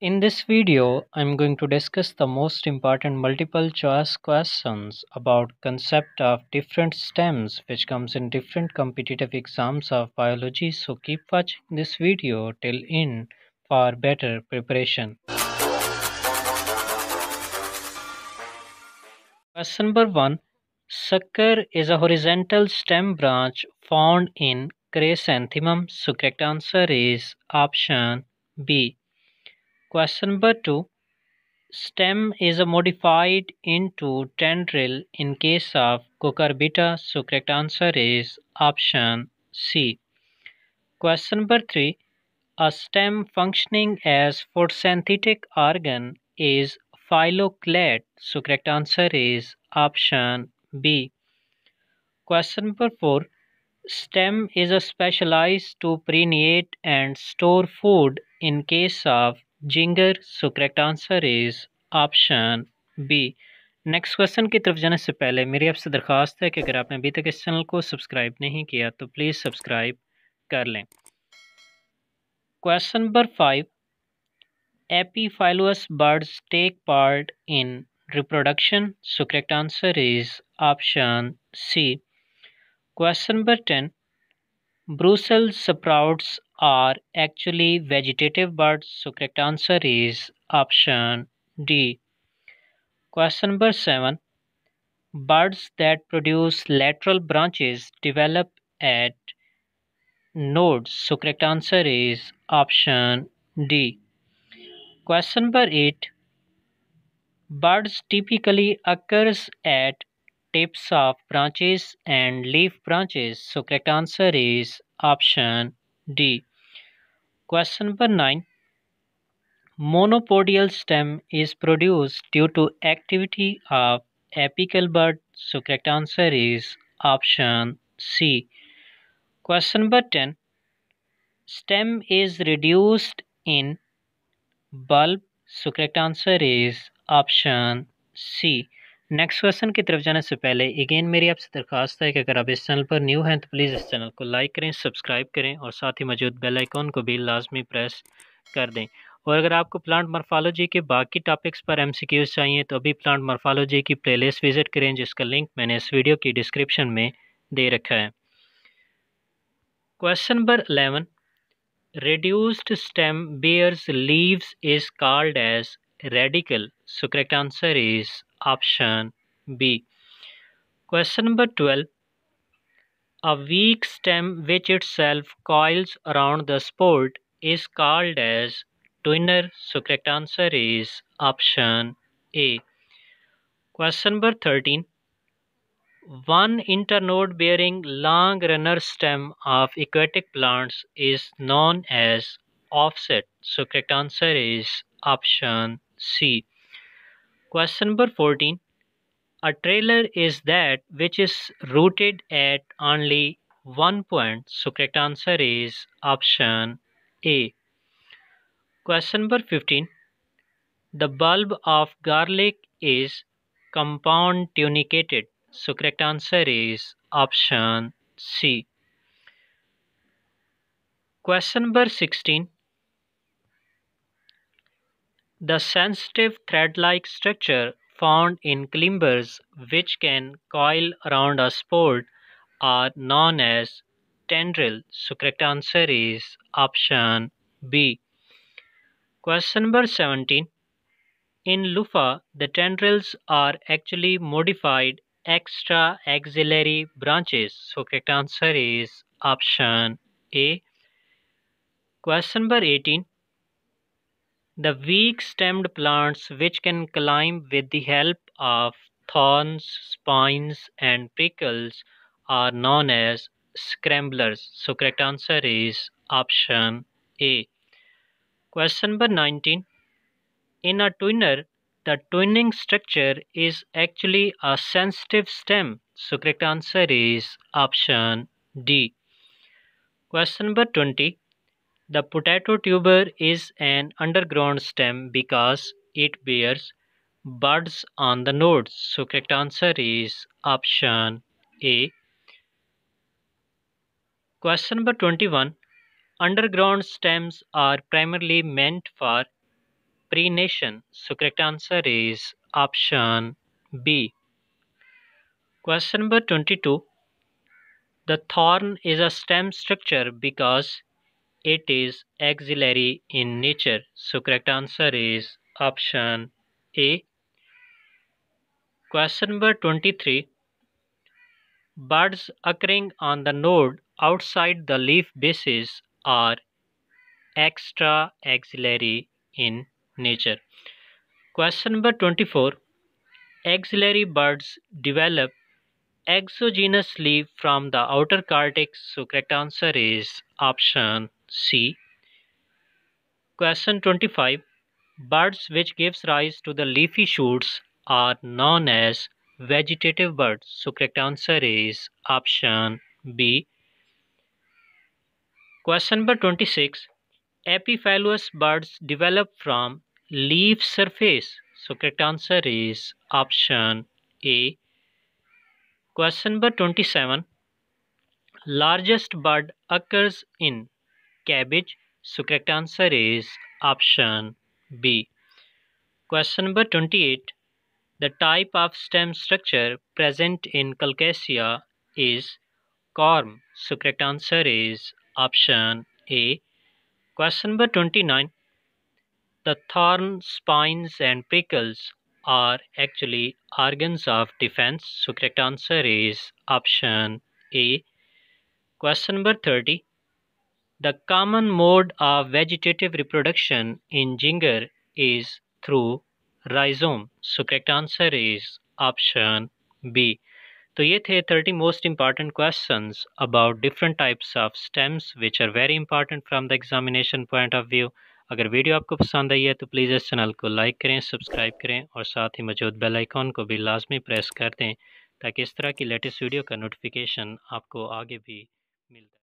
In this video, I'm going to discuss the most important multiple choice questions about concept of different stems which comes in different competitive exams of biology. So keep watching this video till end for better preparation. Question number 1. Sucker is a horizontal stem branch found in chrysanthemum. So correct answer is option B. Question number two stem is modified into tendril in case of cucurbita. So correct answer is option C. Question number three a stem functioning as photosynthetic organ is phylloclade. So correct answer is option B. Question number four stem is a specialized to preneate and store food in case of so correct answer is option B next question की तरफ जाने से पहले मेरी आपसे दरख्वास्त है कि अगर आपने अभी तक इस चैनल को सब्सक्राइब नहीं किया तो प्लीज़ सब्सक्राइब कर लें question number five epi epiphyllous birds take part in reproduction so correct answer is option C question number ten Brussels sprouts are actually vegetative birds so correct answer is option D. Question number 7. Birds that produce lateral branches develop at nodes so correct answer is option D. Question number 8. Buds typically occurs at tips of branches and leaf branches. So correct answer is option D. Question number 9 Monopodial stem is produced due to activity of apical bud. So correct answer is option C. Question number 10 Stem is reduced in bulb. So correct answer is option C. Next question की तरफ जाने से पहले again मेरी आपसे दरखास्त है कि अगर आप इस चैनल पर न्यू हैं तो प्लीज़ इस चैनल को लाइक करें सब्सक्राइब करें और साथ ही मौजूद बेल आइकॉन को भी लाजमी प्रेस कर दें और अगर आपको प्लांट मार्फालोजी के बाकी टॉपिक्स पर एम चाहिए तो अभी प्लांट मार्फालोजी की प्लेलिस्ट विजिट करें जिसका लिंक मैंने इस वीडियो की डिस्क्रिप्शन में दे रखा है question number eleven reduced stem bears leaves is called as radical so correct answer is option B. Question number 12. A weak stem which itself coils around the sport is called as twinner. So correct answer is option A. Question number 13. One internode bearing long runner stem of aquatic plants is known as offset. So correct answer is option C. Question number 14. A trailer is that which is rooted at only one point. So correct answer is option A. Question number 15. The bulb of garlic is compound tunicated. So correct answer is option C. Question number 16. The sensitive thread-like structure found in climbers which can coil around a sport are known as tendrils. Correct is option B. Question number 17. In Lufa, the tendrils are actually modified extra axillary branches. So correct answer is option A. Question number 18. The weak-stemmed plants which can climb with the help of thorns, spines and prickles are known as scramblers. So correct answer is option A. Question number 19. In a twinner, the twining structure is actually a sensitive stem. So correct answer is option D. Question number 20. The potato tuber is an underground stem because it bears buds on the nodes. So correct answer is option A. Question number 21. Underground stems are primarily meant for prenation. So correct answer is option B. Question number 22. The thorn is a stem structure because it is axillary in nature, so correct answer is option A. Question number 23. Buds occurring on the node outside the leaf bases are extra axillary in nature. Question number 24. Axillary buds develop exogenously from the outer cortex. So correct answer is option C. Question 25. Birds which gives rise to the leafy shoots are known as vegetative birds. So correct answer is option B. Question number 26. Epiphyllous birds develop from leaf surface. So correct answer is option A. Question number 27. Largest bird occurs in cabbage. So correct answer is option B. Question number 28. The type of stem structure present in Calcasia is corm. So correct answer is option A. Question number 29. The thorn, spines and prickles are actually organs of defense. So correct answer is option A. Question number 30. The common mode of vegetative reproduction in ginger is through rhizome. So correct answer is option B. तो ये थे 30 most important questions about different types of stems which are very important from the examination point of view अगर video आपको पसंद आई है तो please इस channel को लाइक करें सब्सक्राइब करें और साथ ही मौजूद बेल आइकॉन को भी लाजमी प्रेस कर दें ताकि इस तरह की लेटेस्ट वीडियो का नोटिफिकेशन आपको आगे भी मिलता